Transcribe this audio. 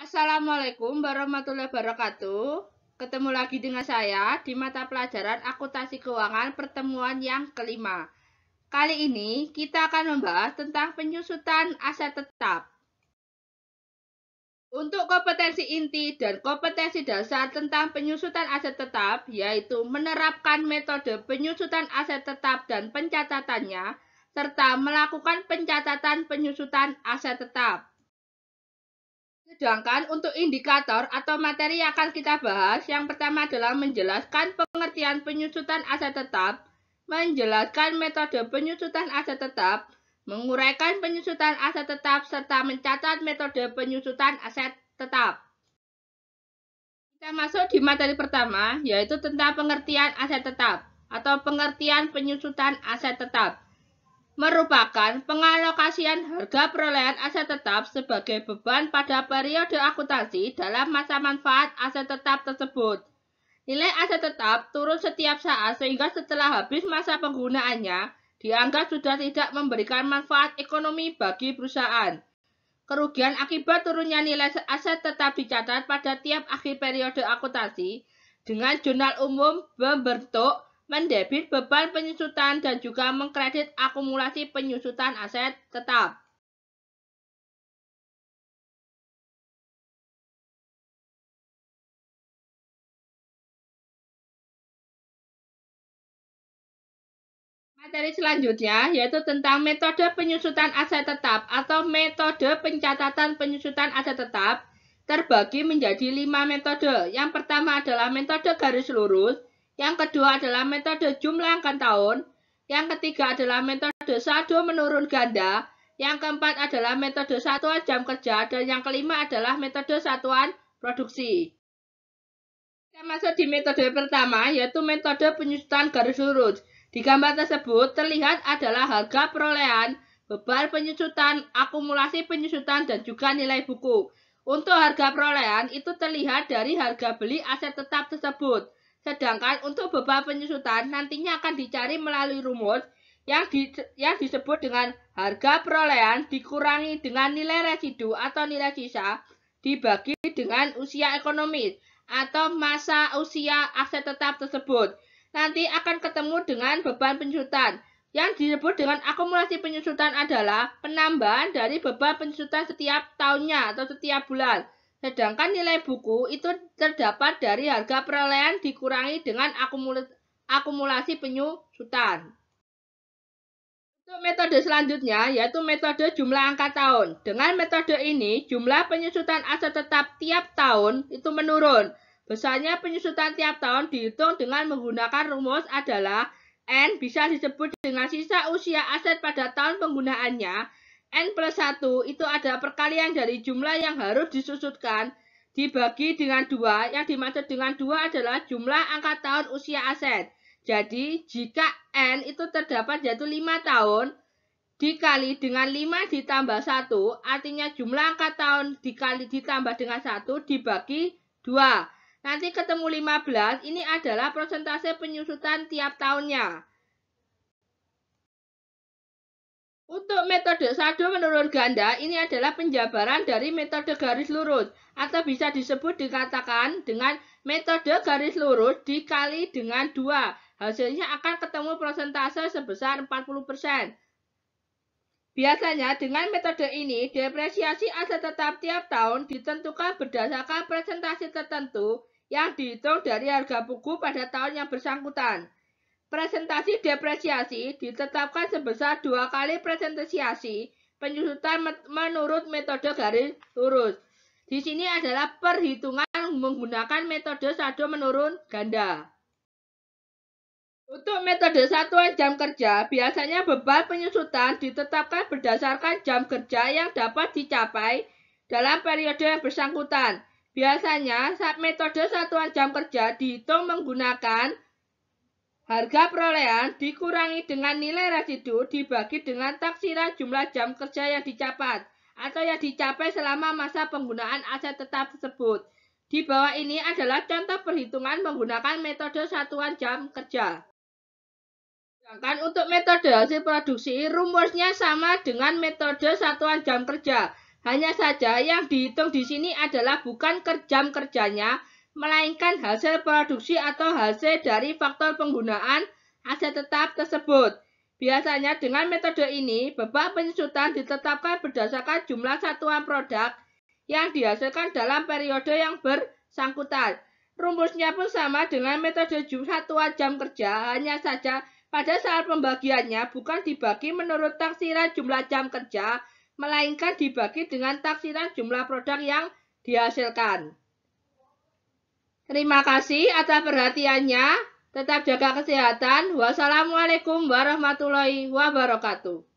Assalamualaikum warahmatullahi wabarakatuh. Ketemu lagi dengan saya di mata pelajaran akuntansi keuangan pertemuan yang kelima. Kali ini kita akan membahas tentang penyusutan aset tetap. Untuk kompetensi inti dan kompetensi dasar tentang penyusutan aset tetap, yaitu menerapkan metode penyusutan aset tetap dan pencatatannya, serta melakukan pencatatan penyusutan aset tetap. Sedangkan untuk indikator atau materi yang akan kita bahas, yang pertama adalah menjelaskan pengertian penyusutan aset tetap, menjelaskan metode penyusutan aset tetap, menguraikan penyusutan aset tetap, serta mencatat metode penyusutan aset tetap. Kita masuk di materi pertama, yaitu tentang pengertian aset tetap atau pengertian penyusutan aset tetap merupakan pengalokasian harga perolehan aset tetap sebagai beban pada periode akuntansi dalam masa manfaat aset tetap tersebut. Nilai aset tetap turun setiap saat sehingga setelah habis masa penggunaannya dianggap sudah tidak memberikan manfaat ekonomi bagi perusahaan. Kerugian akibat turunnya nilai aset tetap dicatat pada tiap akhir periode akuntansi dengan jurnal umum membentuk mendebit beban penyusutan dan juga mengkredit akumulasi penyusutan aset tetap. Materi selanjutnya yaitu tentang metode penyusutan aset tetap atau metode pencatatan penyusutan aset tetap terbagi menjadi lima metode. Yang pertama adalah metode garis lurus, yang kedua adalah metode jumlahkan tahun. Yang ketiga adalah metode saldo menurun ganda. Yang keempat adalah metode satuan jam kerja. Dan yang kelima adalah metode satuan produksi. Kita masuk di metode pertama, yaitu metode penyusutan garis lurus. Di gambar tersebut terlihat adalah harga perolehan, beban penyusutan, akumulasi penyusutan, dan juga nilai buku. Untuk harga perolehan itu terlihat dari harga beli aset tetap tersebut. Sedangkan untuk beban penyusutan nantinya akan dicari melalui rumus yang, di, yang disebut dengan harga perolehan dikurangi dengan nilai residu atau nilai sisa dibagi dengan usia ekonomis atau masa usia aset tetap tersebut. Nanti akan ketemu dengan beban penyusutan. Yang disebut dengan akumulasi penyusutan adalah penambahan dari beban penyusutan setiap tahunnya atau setiap bulan. Sedangkan nilai buku itu terdapat dari harga perolehan dikurangi dengan akumulasi penyusutan. metode selanjutnya yaitu metode jumlah angka tahun. Dengan metode ini jumlah penyusutan aset tetap tiap tahun itu menurun. Besarnya penyusutan tiap tahun dihitung dengan menggunakan rumus adalah N bisa disebut dengan sisa usia aset pada tahun penggunaannya N plus 1 itu ada perkalian dari jumlah yang harus disusutkan dibagi dengan 2. Yang dimaksud dengan 2 adalah jumlah angka tahun usia aset. Jadi, jika N itu terdapat yaitu 5 tahun, dikali dengan 5 ditambah 1, artinya jumlah angka tahun dikali ditambah dengan 1 dibagi 2. Nanti ketemu 15, ini adalah persentase penyusutan tiap tahunnya. Untuk metode saldo menurut ganda, ini adalah penjabaran dari metode garis lurus atau bisa disebut dikatakan dengan metode garis lurus dikali dengan 2. Hasilnya akan ketemu persentase sebesar 40%. Biasanya dengan metode ini, depresiasi aset tetap tiap tahun ditentukan berdasarkan presentasi tertentu yang dihitung dari harga buku pada tahun yang bersangkutan. Presentasi depresiasi ditetapkan sebesar dua kali presentasiasi penyusutan menurut metode garis lurus. Di sini adalah perhitungan menggunakan metode sado menurun ganda. Untuk metode satuan jam kerja, biasanya beban penyusutan ditetapkan berdasarkan jam kerja yang dapat dicapai dalam periode yang bersangkutan. Biasanya, saat metode satuan jam kerja dihitung menggunakan Harga perolehan dikurangi dengan nilai residu dibagi dengan taksiran jumlah jam kerja yang dicapai atau yang dicapai selama masa penggunaan aset tetap tersebut. Di bawah ini adalah contoh perhitungan menggunakan metode satuan jam kerja. Sedangkan untuk metode hasil produksi, rumusnya sama dengan metode satuan jam kerja. Hanya saja yang dihitung di sini adalah bukan jam kerjanya, melainkan hasil produksi atau hasil dari faktor penggunaan aset tetap tersebut. Biasanya dengan metode ini, beban penyusutan ditetapkan berdasarkan jumlah satuan produk yang dihasilkan dalam periode yang bersangkutan. Rumusnya pun sama dengan metode jumlah satuan jam kerja, hanya saja pada saat pembagiannya bukan dibagi menurut taksiran jumlah jam kerja, melainkan dibagi dengan taksiran jumlah produk yang dihasilkan. Terima kasih atas perhatiannya. Tetap jaga kesehatan. Wassalamualaikum warahmatullahi wabarakatuh.